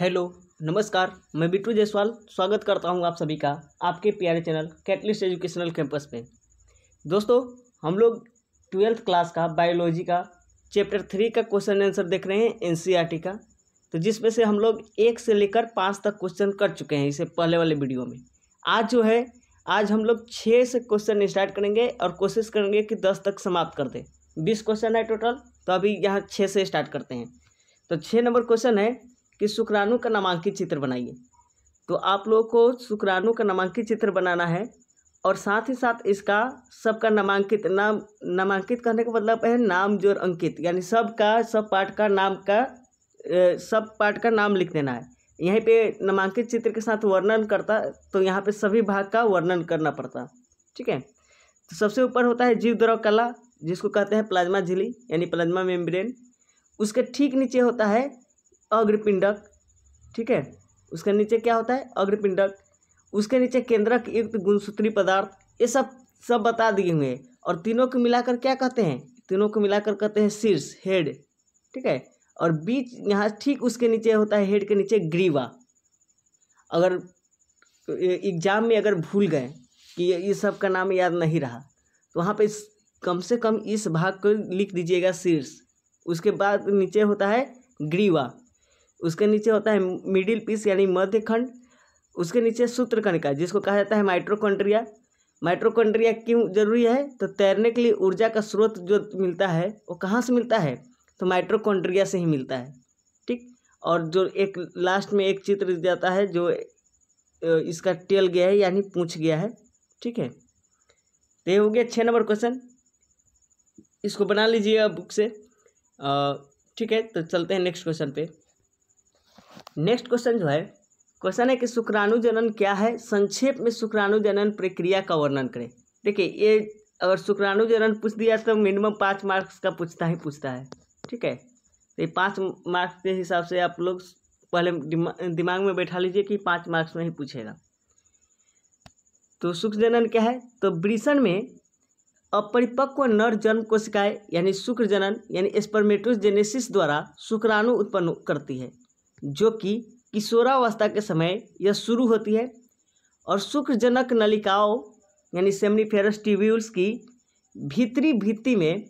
hello नमस्कार मैं बिट्टू जायसवाल स्वागत करता हूं आप सभी का आपके प्यारे चैनल कैटलिस्ट एजुकेशनल कैंपस पे दोस्तों हम लोग ट्वेल्थ क्लास का बायोलॉजी का चैप्टर थ्री का क्वेश्चन आंसर देख रहे हैं एनसीईआरटी e का तो जिसमें से हम लोग एक से लेकर पाँच तक क्वेश्चन कर चुके हैं इसे पहले वाले वीडियो में आज जो है आज हम लोग छः से क्वेश्चन स्टार्ट करेंगे और कोशिश करेंगे कि दस तक समाप्त कर दें बीस क्वेश्चन है टोटल तो अभी यहाँ छः से स्टार्ट करते हैं तो छः नंबर क्वेश्चन है कि शुक्राणु का नामांकित चित्र बनाइए तो आप लोगों को शुक्राणु का नामांकित चित्र बनाना है और साथ ही साथ इसका सबका नामांकित नाम नामांकित करने का मतलब है नाम जोर अंकित यानी सबका सब पार्ट का नाम का सब पार्ट का नाम लिख देना है यहीं पे नामांकित चित्र के साथ वर्णन करता तो यहाँ पे सभी भाग का वर्णन करना पड़ता ठीक है तो सबसे ऊपर होता है जीव द्रव कला जिसको कहते हैं प्लाज्मा झिली यानी प्लाज्मा मेम्ब्रेन उसके ठीक नीचे होता है अग्रपिंडक ठीक है उसके नीचे क्या होता है अग्रपिंडक उसके नीचे केंद्रक युक्त गुणसूत्री पदार्थ ये सब सब बता दिए हुए और तीनों को मिलाकर क्या कहते हैं तीनों को मिलाकर कहते हैं शीर्ष हेड ठीक है और बीच यहाँ ठीक उसके नीचे होता है हेड के नीचे ग्रीवा अगर एग्जाम में अगर भूल गए कि ये सब का नाम याद नहीं रहा तो वहाँ पे इस कम से कम इस भाग को लिख दीजिएगा शीर्ष उसके बाद नीचे होता है ग्रीवा उसके नीचे होता है मिडिल पीस यानी मध्य खंड उसके नीचे कणिका जिसको कहा जाता है माइट्रोकॉन्ड्रिया माइट्रोकॉन्ड्रिया क्यों जरूरी है तो तैरने के लिए ऊर्जा का स्रोत जो मिलता है वो कहाँ से मिलता है तो माइट्रोकॉन्ट्रिया से ही मिलता है ठीक और जो एक लास्ट में एक चित्र जाता है जो इसका टेल गया है यानी पूछ गया है ठीक है तो ये हो गया छः नंबर क्वेश्चन इसको बना लीजिएगा बुक से ठीक है तो चलते हैं नेक्स्ट क्वेश्चन पे नेक्स्ट क्वेश्चन जो है क्वेश्चन है कि शुक्राणु जनन क्या है संक्षेप में शुक्राणु जनन प्रक्रिया का वर्णन करें देखिए ये अगर शुक्राणु जनन पूछ दिया तो मिनिमम पाँच मार्क्स का पूछता ही पूछता है ठीक है तो ये पाँच मार्क्स के हिसाब से आप लोग पहले दिमा, दिमाग में बैठा लीजिए कि पाँच मार्क्स में ही पूछेगा तो शुक्र जनन क्या है तो ब्रिशन में अपरिपक्व नर जन्म कोशिकाएं यानी शुक्र जनन यानी स्पर्मेटोजेनेसिस द्वारा शुक्राणु उत्पन्न करती है जो कि किशोरावस्था के समय यह शुरू होती है और शुक्रजनक नलिकाओं यानी सेमनीफेरस ट्यूब्यूल्स की भीतरी भित्ति में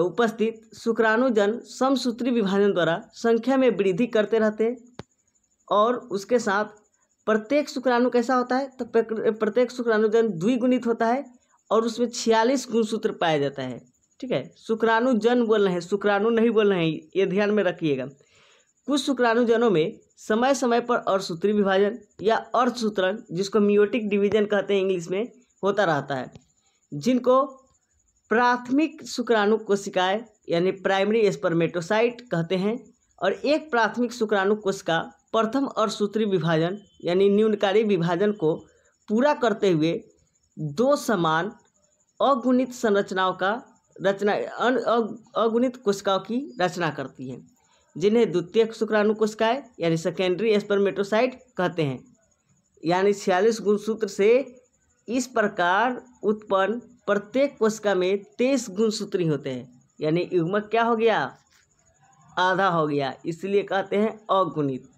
उपस्थित शुक्राणुजन समसूत्री विभाजन द्वारा संख्या में वृद्धि करते रहते हैं और उसके साथ प्रत्येक शुक्राणु कैसा होता है तो प्रत्येक शुक्राणुजन द्विगुणित होता है और उसमें छियालीस गुणसूत्र पाया जाता है ठीक है शुक्राणुजन बोल रहे हैं शुक्राणु नहीं बोल रहे हैं ये ध्यान में रखिएगा कुछ शुक्राणुजनों में समय समय पर अर्धसूत्री विभाजन या अर्धसूत्रण जिसको मियोटिक डिवीजन कहते हैं इंग्लिश में होता रहता है जिनको प्राथमिक शुक्राणु कोशिकाएं यानी प्राइमरी स्पर्मेटोसाइट कहते हैं और एक प्राथमिक शुक्राणु कोशिका प्रथम अर्धसूत्री विभाजन यानी न्यूनकारी विभाजन को पूरा करते हुए दो समान अगुणित संरचनाओं का रचना अगुणित कोशिकाओं की रचना करती है जिन्हें द्वितीय शुक्राणु कोशिकाएं यानी सेकेंडरी स्पर्मेटोसाइट कहते हैं यानी छियालीस गुणसूत्र से इस प्रकार उत्पन्न प्रत्येक कोशिका में तेईस गुणसूत्री होते हैं यानी युग्मक क्या हो गया आधा हो गया इसलिए कहते हैं अगुणित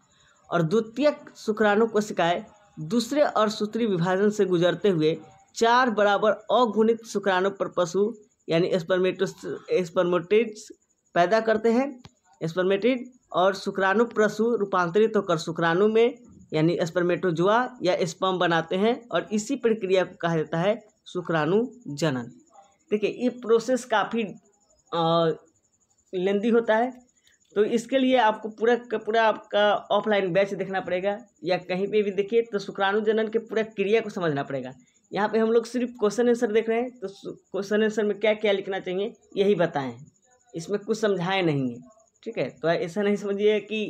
और द्वितीयक शुक्राणु कोशिकाएं दूसरे और सूत्री विभाजन से गुजरते हुए चार बराबर अगुणित शुक्राणु पर पशु यानी स्पर्मेटो स्पर्मोटिड्स पैदा करते हैं स्पर्मेटिड और शुक्राणु प्रसु रूपांतरित होकर शुक्राणु में यानी स्पर्मेटोजुआ या स्पम बनाते हैं और इसी प्रक्रिया को कहा जाता है शुक्राणु जनन देखिए ये प्रोसेस काफ़ी लेंदी होता है तो इसके लिए आपको पूरा का पूरा आपका ऑफलाइन बैच देखना पड़ेगा या कहीं पे भी देखिए तो शुक्राणु जनन के पूरा क्रिया को समझना पड़ेगा यहाँ पे हम लोग सिर्फ क्वेश्चन आंसर देख रहे हैं तो क्वेश्चन आंसर में क्या क्या लिखना चाहिए यही बताएं इसमें कुछ समझाएं नहीं है ठीक है तो ऐसा नहीं समझिए कि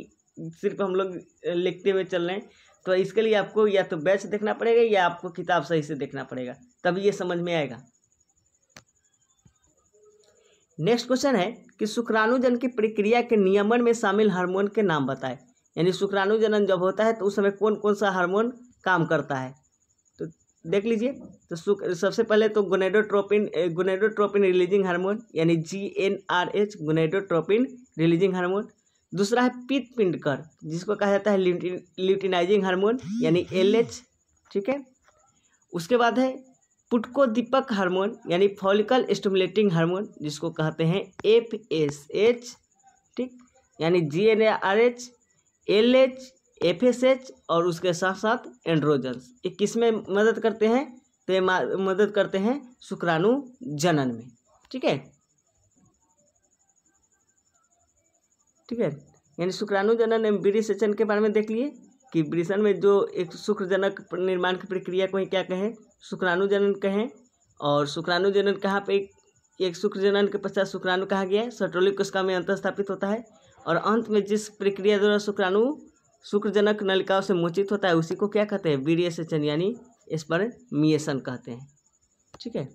सिर्फ हम लोग लिखते हुए चल रहे हैं तो इसके लिए आपको या तो बैच देखना पड़ेगा या आपको किताब सही से देखना पड़ेगा तभी ये समझ में आएगा नेक्स्ट क्वेश्चन है कि शुक्राणुजन की प्रक्रिया के नियमन में शामिल हार्मोन के नाम बताएं यानी शुक्राणुजनन जब होता है तो उस समय कौन कौन सा हार्मोन काम करता है देख लीजिए तो सबसे पहले तो गोनेडोट्रोपिन गोनेडोट्रोपिन रिलीजिंग हार्मोन यानी G N R H gonadotropin releasing hormone दूसरा है पीत पिंड कर जिसको कहा जाता है ल्यूटिनाइजिंग हार्मोन यानी एल एच ठीक है उसके बाद है पुटको दीपक हार्मोन यानी फॉलिकल स्टमुलेटिंग हार्मोन जिसको कहते हैं एफ एस एच ठीक यानी G N R H L H F और उसके साथ साथ एंड्रोजन्स ये किस में मदद करते हैं तो ये मदद करते हैं शुक्राणु जनन में ठीक है ठीक है यानी शुक्राणु जनन एवं ब्रिसेचन के बारे में देख लिए कि ब्रिशन में जो एक शुक्रजनक निर्माण की प्रक्रिया को ही क्या कहें शुक्राणु जनन कहें और शुक्राणु जनन कहाँ पे एक शुक्र जनन के पश्चात शुक्राणु कहा गया है सट्रोलिक उसका में अंतर स्थापित होता है और अंत में जिस प्रक्रिया द्वारा शुक्राणु शुक्रजनक नलिकाओं से मोचित होता है उसी को क्या कहते हैं वीर्य सेचन यानी मियसन कहते हैं ठीक है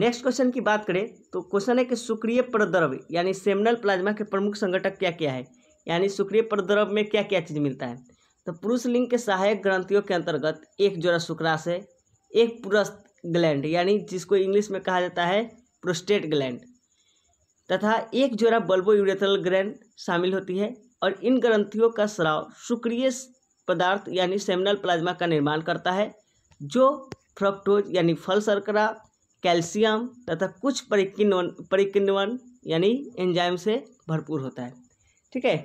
नेक्स्ट क्वेश्चन की बात करें तो क्वेश्चन है कि सुक्रिय प्रद्रव यानी सेमनल प्लाज्मा के प्रमुख संगठक क्या क्या है यानी सुक्रिय प्रद्रव में क्या क्या चीज़ मिलता है तो पुरुष लिंग के सहायक ग्रंथियों के अंतर्गत एक जोड़ा शुक्रास है एक पुरस्त ग्लैंड यानी जिसको इंग्लिश में कहा जाता है प्रोस्टेट ग्लैंड तथा एक जोड़ा बल्बो यूरेथल ग्लैंड शामिल होती है और इन ग्रंथियों का स्राव शुक्रिय पदार्थ यानी सेमिनल प्लाज्मा का निर्माण करता है जो फ्रक्टोज यानी फल सरकरा कैल्शियम तथा कुछ परिकिनवन परिकिनवन यानी एंजाइम से भरपूर होता है ठीक है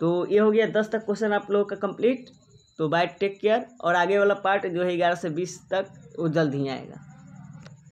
तो ये हो गया दस तक क्वेश्चन आप लोगों का कंप्लीट तो बाय टेक केयर और आगे वाला पार्ट जो है ग्यारह से बीस तक वो जल्द ही आएगा